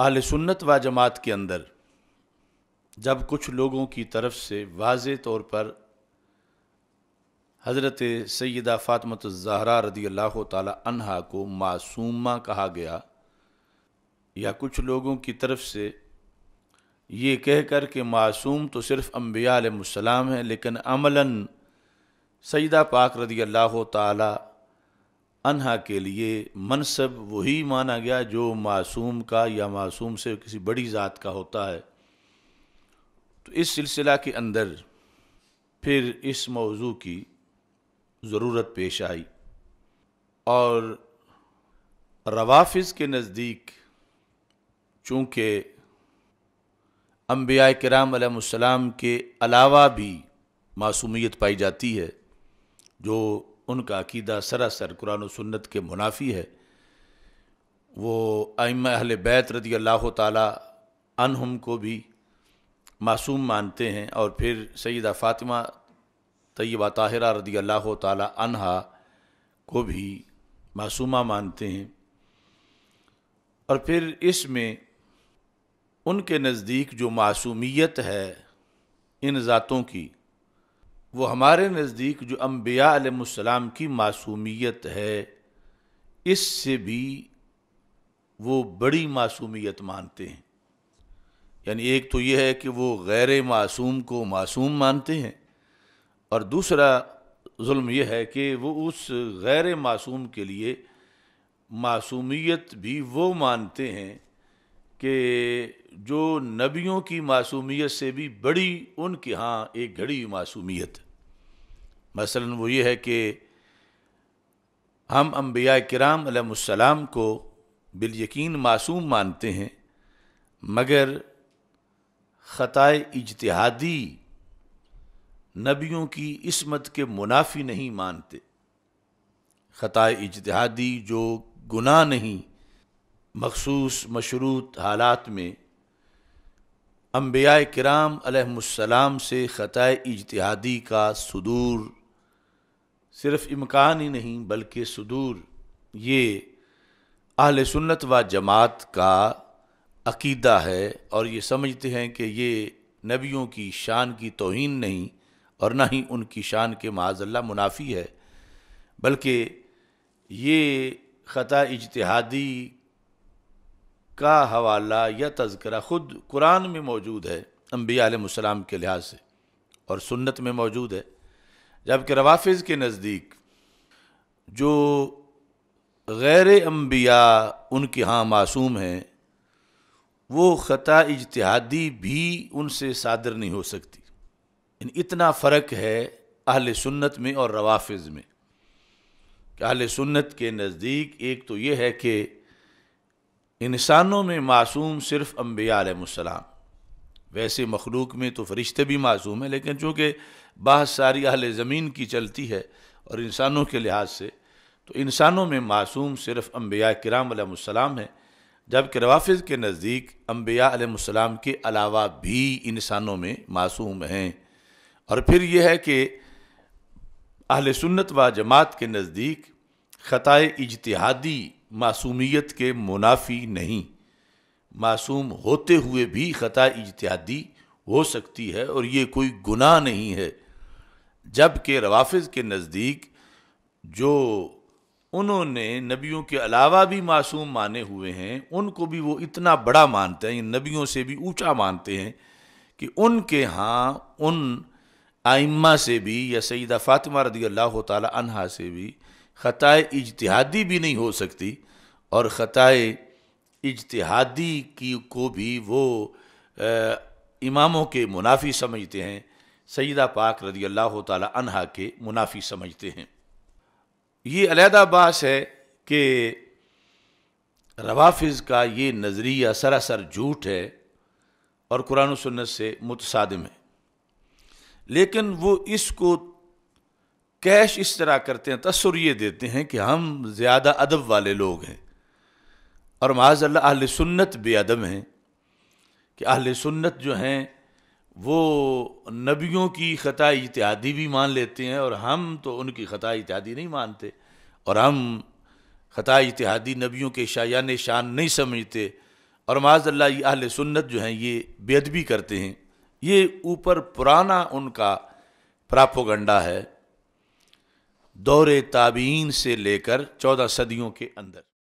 अहल सुन्नत व जमात के अंदर जब कुछ लोगों की तरफ से वाज तौर पर हज़रत सैदा फ़ातमत ज़हरा रदी अल्लाह तहा को मासूमा कहा गया या कुछ लोगों की तरफ से ये कह कर के मासूम तो सिर्फ़ अम्बियालम हैं लेकिन अमला सैदा पाक रदी अल्लाह अनहा के लिए मनसब वही माना गया जो मासूम का या मासूम से किसी बड़ी ज़ात का होता है तो इस सिलसिला के अंदर फिर इस मौजू की ज़रूरत पेश आई और रवाफिज़ के नज़दीक चूँकि अम्बिया कराम के अलावा भी मासूमियत पाई जाती है जो उनका अकीदा सरासर कुरान सुन्नत के मुनाफी है वो आम अहल बैत रदी अल्लाह तहम को भी मासूम मानते हैं और फिर सईद फ़ातिमा तयबा ताहरा रदी अल्लाह तहा को भी मासूमा मानते हैं और फिर इसमें उनके नज़दीक जो मासूमियत है इन ज़ातों की वो हमारे नज़दीक जो अम्बिया आलम की मासूमियत है इससे भी वो बड़ी मासूमियत मानते हैं यानी एक तो ये है कि वो गैर मासूम को मासूम मानते हैं और दूसरा जुल्म यह है कि वो उस गैर मासूम के लिए मासूमियत भी वो मानते हैं कि जो नबियों की मासूमियत से भी बड़ी उनके यहाँ एक घड़ी मासूमियत मसलन वो ये है कि हम अम्बिया कराम को बिल यकीन मासूम मानते हैं मगर ख़ताए इजतहादी नबियों की इसमत के मुनाफी नहीं मानते ख़ताए इजतहादी जो गुनाह नहीं मखसूस मशरूत हालात में अम्बिया कराम से ख़त इजतहादी का सदूर सिर्फ इम्कान ही नहीं बल्कि सदूर ये अहल सुन्नत व जमात का अकीदा है और ये समझते हैं कि ये नबियों की शान की तोहन नहीं और ना ही उनकी शान के माजल्ला मुनाफी है बल्कि ये ख़त इजतहादी का हवाला या तस्करा ख़ुद कुरान में मौजूद है अम्बिया आलम के लिहाज से और सुन्नत में मौजूद है जबकि रवाफ़ के नज़दीक जो गैर अम्बिया उनके यहाँ मासूम हैं वो ख़ता इजतहादी भी उनसे सादर नहीं हो सकती इतना फ़र्क है अहल सुन्नत में और रवाफ़ में अहल सुन्नत के नज़दीक एक तो ये है कि इंसानों में मासूम सिर्फ अम्बिया आलम वैसे मखलूक में तो फरिश्ते भी मासूम हैं लेकिन चूँकि बहुत सारी अहल ज़मीन की चलती है और इंसानों के लिहाज से तो इंसानों में मासूम सिर्फ अम्बिया कराम आलम जबकि रवाफ़ के नज़दीक अम्बिया आलम के अलावा भी इंसानों में मासूम हैं और फिर यह है कि अहल सुन्नत व जमात के नज़दीक ख़तः इजतहादी मासूमियत के मुनाफी नहीं मासूम होते हुए भी ख़ता इजतहादी हो सकती है और ये कोई गुनाह नहीं है जबकि रवाफ़ के नज़दीक जो उन्होंने नबियों के अलावा भी मासूम माने हुए हैं उनको भी वो इतना बड़ा मानते हैं नबियों से भी ऊंचा मानते हैं कि उनके यहाँ उन आइम्मा से भी या सईदा फ़ातिमा रदी अल्लाह तला से भी ख़ताए इजतहादी भी नहीं हो सकती और ख़ताए इजतहादी की को भी वो आ, इमामों के मुनाफी समझते हैं सईदा पाक रदी अल्लाह तहा के मुनाफी समझते हैं ये अलहदा बास है कि रवाफिज़ का ये नज़रिया सरासर झूठ है और कुरान सन्नत से मुतसादम है लेकिन वो इसको कैश इस तरह करते हैं तसर ये देते हैं कि हम ज़्यादा अदब वाले लोग हैं और माजल्ला अहल सुन्नत बेअदब हैं कि अहल सुन्नत जो हैं वो नबियों की ख़ता इत्यादि भी मान लेते हैं और हम तो उनकी ख़ता इत्यादि नहीं मानते और हम ख़ता इत्यादि नबियों के शायान शान नहीं समझते और माजल्ला ये अहल सुन्नत जो हैं ये बेअदबी करते हैं ये ऊपर पुराना उनका प्रापोगंडा है दौरे ताबीन से लेकर चौदह सदियों के अंदर